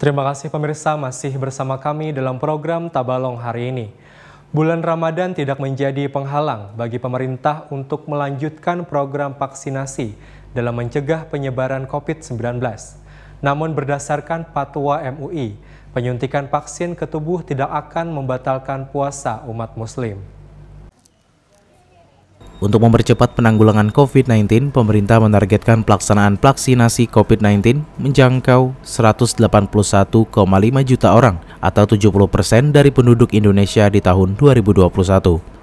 Terima kasih pemirsa masih bersama kami dalam program Tabalong hari ini. Bulan Ramadan tidak menjadi penghalang bagi pemerintah untuk melanjutkan program vaksinasi dalam mencegah penyebaran COVID-19. Namun berdasarkan patwa MUI, penyuntikan vaksin ke tubuh tidak akan membatalkan puasa umat muslim. Untuk mempercepat penanggulangan COVID-19, pemerintah menargetkan pelaksanaan vaksinasi COVID-19 menjangkau 181,5 juta orang atau 70 persen dari penduduk Indonesia di tahun 2021.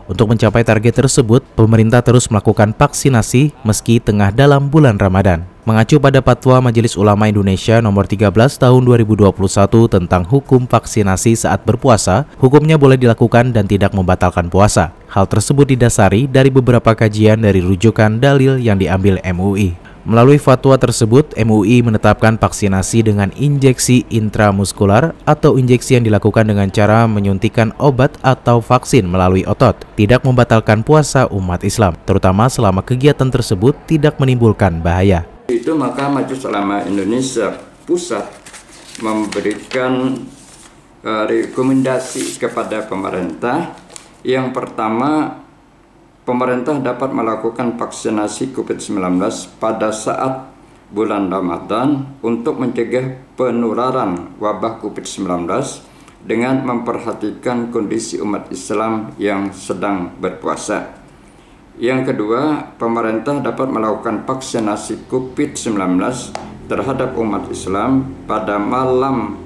Untuk mencapai target tersebut, pemerintah terus melakukan vaksinasi meski tengah dalam bulan Ramadan. Mengacu pada Patwa Majelis Ulama Indonesia nomor 13 tahun 2021 tentang hukum vaksinasi saat berpuasa, hukumnya boleh dilakukan dan tidak membatalkan puasa. Hal tersebut didasari dari beberapa kajian dari rujukan dalil yang diambil MUI. Melalui fatwa tersebut, MUI menetapkan vaksinasi dengan injeksi intramuskular atau injeksi yang dilakukan dengan cara menyuntikan obat atau vaksin melalui otot, tidak membatalkan puasa umat Islam, terutama selama kegiatan tersebut tidak menimbulkan bahaya. Itu maka Majelis Ulama Indonesia Pusat memberikan e, rekomendasi kepada pemerintah. Yang pertama, pemerintah dapat melakukan vaksinasi COVID-19 pada saat bulan Ramadan untuk mencegah penularan wabah COVID-19 dengan memperhatikan kondisi umat Islam yang sedang berpuasa. Yang kedua, pemerintah dapat melakukan vaksinasi COVID-19 terhadap umat Islam pada malam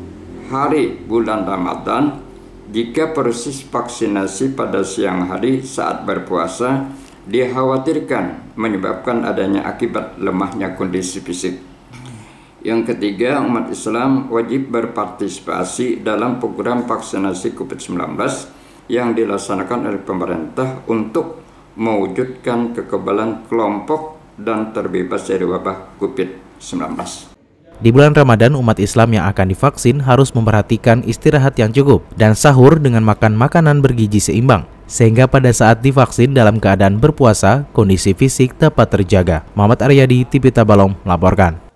hari bulan Ramadan jika persis vaksinasi pada siang hari saat berpuasa dikhawatirkan menyebabkan adanya akibat lemahnya kondisi fisik. Yang ketiga, umat Islam wajib berpartisipasi dalam program vaksinasi COVID-19 yang dilaksanakan oleh pemerintah untuk mewujudkan kekebalan kelompok dan terbebas dari wabah COVID-19. Di bulan Ramadan, umat Islam yang akan divaksin harus memperhatikan istirahat yang cukup dan sahur dengan makan makanan bergizi seimbang. Sehingga pada saat divaksin dalam keadaan berpuasa, kondisi fisik dapat terjaga. Muhammad Aryadi, Tipita Balong, melaporkan.